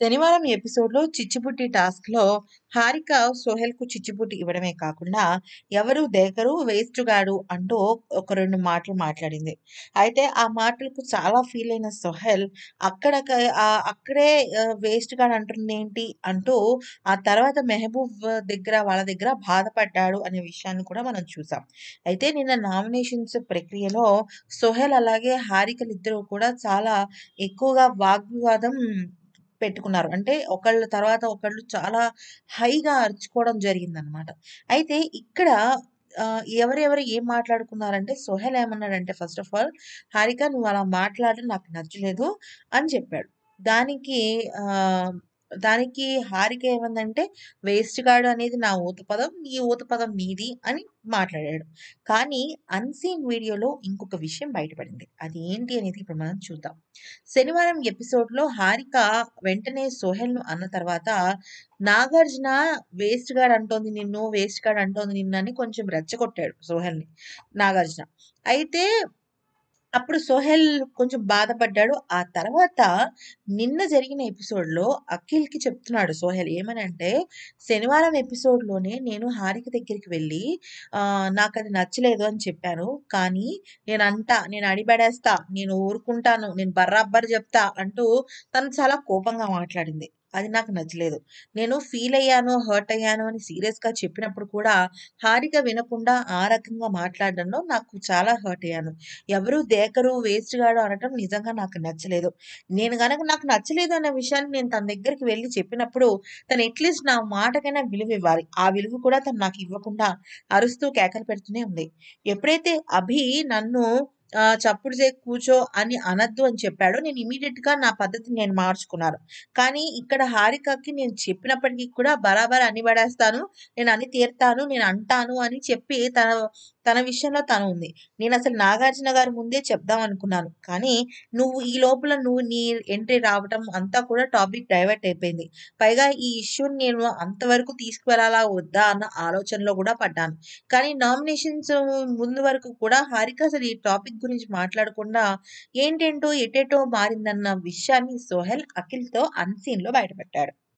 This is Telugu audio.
శనివారం ఎపిసోడ్లో టాస్క్ టాస్క్లో హారిక సోహెల్కు చిచ్చిపుట్టి ఇవ్వడమే కాకుండా ఎవరు దేకరు వేస్ట్ గాడు అంటూ ఒక రెండు మాటలు మాట్లాడింది అయితే ఆ మాటలకు చాలా ఫీల్ అయిన సోహెల్ అక్కడ అక్కడే వేస్ట్ గాడు అంటుంది ఏంటి అంటూ ఆ తర్వాత మెహబూబ్ దగ్గర వాళ్ళ దగ్గర బాధపడ్డాడు అనే విషయాన్ని కూడా మనం చూసాం అయితే నిన్న నామినేషన్స్ ప్రక్రియలో సోహెల్ అలాగే హారికలు ఇద్దరు కూడా చాలా ఎక్కువగా వాగ్వివాదం పెట్టుకున్నారు అంటే ఒకళ్ళ తర్వాత ఒకళ్ళు చాలా హైగా అరుచుకోవడం జరిగిందనమాట అయితే ఇక్కడ ఎవరెవరు ఏం మాట్లాడుకున్నారంటే సోహెల్ ఏమన్నాడంటే ఫస్ట్ ఆఫ్ ఆల్ హారిక నువ్వు అలా మాట్లాడడం నాకు నచ్చలేదు అని చెప్పాడు దానికి దానికి హారిక ఏమందంటే వేస్ట్ గాడు అనేది నా ఊత పదం ఈ ఊత పదం నీది అని మాట్లాడాడు కానీ అన్సీన్ వీడియోలో ఇంకొక విషయం బయటపడింది అది ఏంటి అనేది ఇప్పుడు మనం చూద్దాం శనివారం ఎపిసోడ్లో హారిక వెంటనే సోహెల్ను అన్న తర్వాత నాగార్జున వేస్ట్ గాడ్ అంటోంది నిన్ను వేస్ట్ గాడ్ అంటోంది నిన్ను అని కొంచెం రెచ్చగొట్టాడు సోహెల్ని నాగార్జున అయితే అప్పుడు సోహెల్ కొంచెం బాధపడ్డాడు ఆ తర్వాత నిన్న జరిగిన ఎపిసోడ్లో అఖిల్కి చెప్తున్నాడు సోహెల్ ఏమని అంటే శనివారం ఎపిసోడ్లోనే నేను హారిక దగ్గరికి వెళ్ళి నాకు అది నచ్చలేదు అని చెప్పాను కానీ నేను అంటా నేను అడిబడేస్తా నేను ఊరుకుంటాను నేను బర్రాబ్బర్ చెప్తా అంటూ తను చాలా కోపంగా మాట్లాడింది అది నాకు నచ్చలేదు నేను ఫీల్ అయ్యాను హర్ట్ అయ్యాను అని సీరియస్గా చెప్పినప్పుడు కూడా హారిక వినకుండా ఆ రకంగా మాట్లాడడంలో నాకు చాలా హర్ట్ అయ్యాను ఎవరు దేకరు వేస్ట్ గాడు అనటం నిజంగా నాకు నచ్చలేదు నేను కనుక నాకు నచ్చలేదు అనే విషయాన్ని నేను తన దగ్గరికి వెళ్ళి చెప్పినప్పుడు తను ఎట్లీస్ట్ నా మాటకైనా విలువ ఇవ్వాలి ఆ విలువ కూడా తను నాకు ఇవ్వకుండా అరుస్తూ కేకలు పెడుతూనే ఉంది ఎప్పుడైతే అభి నన్ను ఆ! చప్పుడు చే కూర్చో అని అనద్దు అని చెప్పాడు నేను గా నా పద్ధతి నేను మార్చుకున్నాను. కానీ ఇక్కడ హారికకి నేను చెప్పినప్పటికీ కూడా బరాబర్ అన్ని పడేస్తాను. నేను అని తీరుతాను, నేను అంటాను అని చెప్పి తన తన విషయంలో తను ఉంది నేను అసలు నాగార్జున గారి ముందే చెప్దాం అనుకున్నాను కానీ నువ్వు ఈ లోపల నువ్వు నీ ఎంట్రీ రావటం అంతా కూడా టాపిక్ డైవర్ట్ అయిపోయింది పైగా ఈ ఇష్యూని నేను అంతవరకు తీసుకువెళ్ళాలా వద్దా అన్న ఆలోచనలో కూడా పడ్డాను కానీ నామినేషన్స్ ముందు వరకు కూడా హారిక అసలు ఈ టాపిక్ గురించి మాట్లాడకుండా ఏంటేంటో ఎటేటో మారిందన్న విషయాన్ని సోహెల్ అఖిల్తో అన్సీన్లో బయటపెట్టాడు